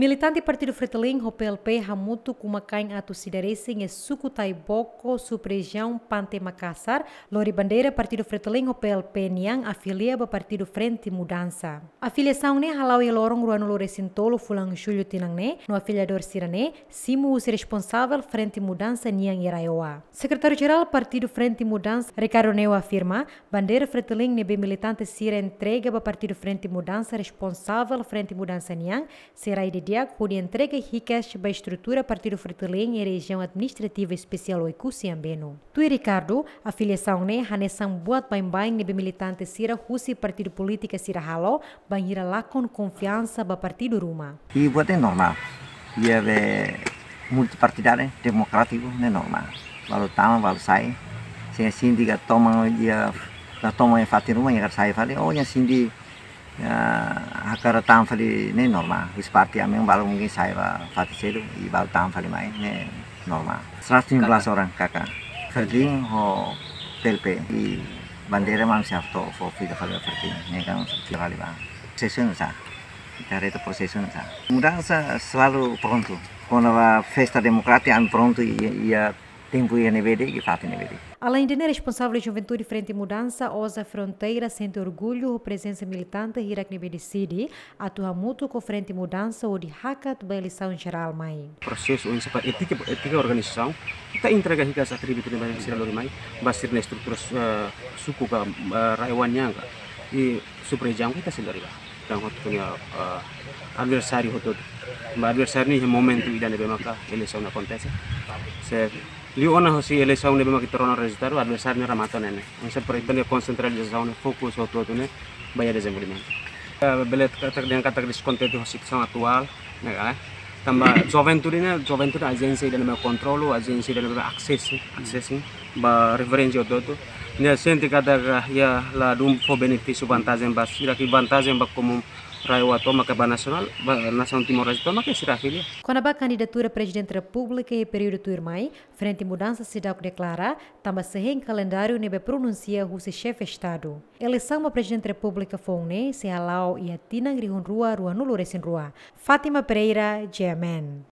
Militante di Partido Fratelinho PLP Ramuto Kumakain Atu Sidarese nge suku Taiboko Suprejão Pante Makassar Lori Bandeira Partido Fratelinho PLP Niang afilia ba Partido Frente Mudança. Afiliação ne halau e lorong ruano loresintolo fulang julho tinang ne no afiliador sirane simu se responsável Frente Mudança Niang Iraioa. Secretário-Geral Partido Frente Mudança Ricardo Neu afirma Bandeira Fretilin nebe militante sira entrega ba Partido Frente Mudança responsável Frente Mudança Niang será de Santiago por entrega ricas para a estrutura Partido Fratelenha e região administrativa especial Oicusi Tu e Ricardo, a filiação né, hanesan buat bem-bem nebe militante Sira Husi Partido Política Sira Halo, banhira lá com confiança para Partido Ruma. E é normal, e é multipartidário, democrático, né normal. Valo tama, valo sai, se é assim, a síndica toma, dia, toma em fatiruma, em sai, fale, ou assim, a síndica hakara tanfali ne norma wis parti ameng balu mungkin saya fati selu i balu tanfali main ne norma 115 orang kakak Ferdin ho telpe i bandera mang to fo fida kan kali Ferdin ne kan fida fali ba sesun sa dari itu prosesnya sa mudah sa selalu pronto kono festa demokrati an pronto ia iya, Tempuia Nevede e Fati Nevede. Além de ser responsável de Juventude Frente Mudança, Osa Fronteira sente orgulho presença militante Hirak Nevede City, atua muito com Frente Mudança ou de Hakat Belição Geral Mai. Processo onde para etica, ética organização, está entrega hingga a ribu de banyak geral lalu mai, na estrutura uh, suku ka uh, raiwan nyangka, i supaya jangka Tangotonia uh, avversario hotot ma avversario ni momento ida nebe maka eleição na contesa se liu ona hosi eleição nebe maka torona resultado avversario era mato nene um se projeto ne concentração ne fokus hotot ne baia desenvolvimento belet katak dengan katak diskontento hosi kisang atual ne kala tambah Juventus ini Juventus agensi dan nama kontrol agensi dan nama akses akses ba referensi hotot nia senti cada ya lá dum for benefício vantagem bas ira ki vantagem ba como Raiwa Toma Caba Nacional, Nação Timor-Leste Toma, que será filha. Quando a candidatura presidente da República e período irmã frente mudança se dá declara, também se em calendário nebe pronuncia o chefe de Estado. Eleição para presidente da República foi um se halau e a Tina Grihun Rua, Rua Nulo Rua. Fátima Pereira, Jemen.